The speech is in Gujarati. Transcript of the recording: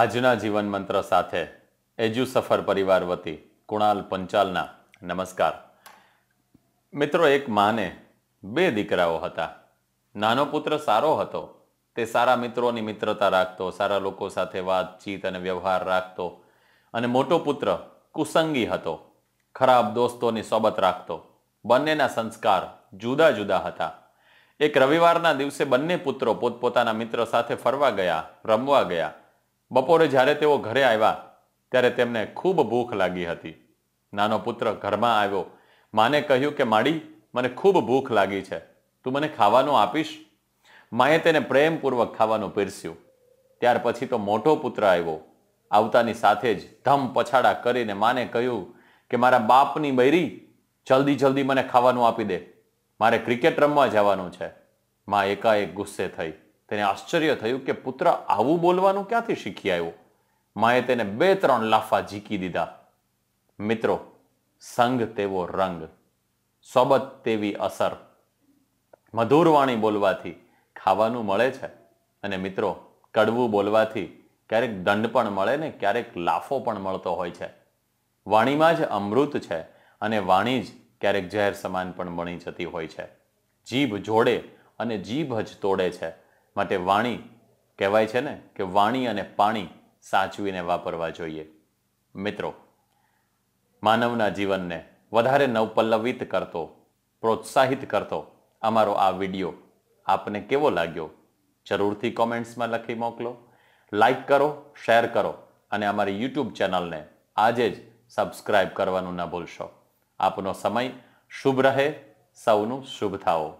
આજના જીવન મંત્ર સાથે એજ્યુ સફર પરિવાર વતી કુણાલ પંચાલના નમસ્કાર મિત્રો એક માને બે દીકરાઓ હતા નાનો પુત્ર સારો હતો તે સારા મિત્રોની મિત્રતા રાખતો સારા લોકો સાથે વાતચીત અને વ્યવહાર રાખતો અને મોટો પુત્ર કુસંગી હતો ખરાબ દોસ્તોની સોબત રાખતો બંનેના સંસ્કાર જુદા જુદા હતા એક રવિવારના દિવસે બંને પુત્રો પોતપોતાના મિત્ર સાથે ફરવા ગયા રમવા ગયા બપોરે જ્યારે તેઓ ઘરે આવ્યા ત્યારે તેમને ખૂબ ભૂખ લાગી હતી નાનો પુત્ર ઘરમાં આવ્યો માને કહ્યું કે માડી મને ખૂબ ભૂખ લાગી છે તું મને ખાવાનું આપીશ માએ તેને પ્રેમપૂર્વક ખાવાનું પીરસ્યું ત્યાર પછી તો મોટો પુત્ર આવ્યો આવતાની સાથે જ ધમ પછાડા કરીને માને કહ્યું કે મારા બાપની બૈરી જલ્દી જલ્દી મને ખાવાનું આપી દે મારે ક્રિકેટ રમવા જવાનું છે મા એકાએક ગુસ્સે થઈ તેને આશ્ચર્ય થયું કે પુત્ર આવું બોલવાનું ક્યાંથી શીખી આવ્યો માએ તેને બે ત્રણ લાફા ઝીકી દીધા મિત્રો સંગ તેવો રંગ સોબત તેવી અસર મધુર વાણી બોલવાથી ખાવાનું મળે છે અને મિત્રો કડવું બોલવાથી ક્યારેક દંડ પણ મળે ને ક્યારેક લાફો પણ મળતો હોય છે વાણીમાં જ અમૃત છે અને વાણી જ ક્યારેક ઝેર સમાન પણ બની જતી હોય છે જીભ જોડે અને જીભ જ તોડે છે માટે વાણી કહેવાય છે ને કે વાણી અને પાણી સાચવીને વાપરવા જોઈએ મિત્રો માનવના જીવનને વધારે નવપલ્લવિત કરતો પ્રોત્સાહિત કરતો અમારો આ વિડીયો આપને કેવો લાગ્યો જરૂરથી કોમેન્ટ્સમાં લખી મોકલો લાઈક કરો શેર કરો અને અમારી યુટ્યુબ ચેનલને આજે જ સબસ્ક્રાઇબ કરવાનું ન ભૂલશો આપનો સમય શુભ રહે સૌનું શુભ થાઓ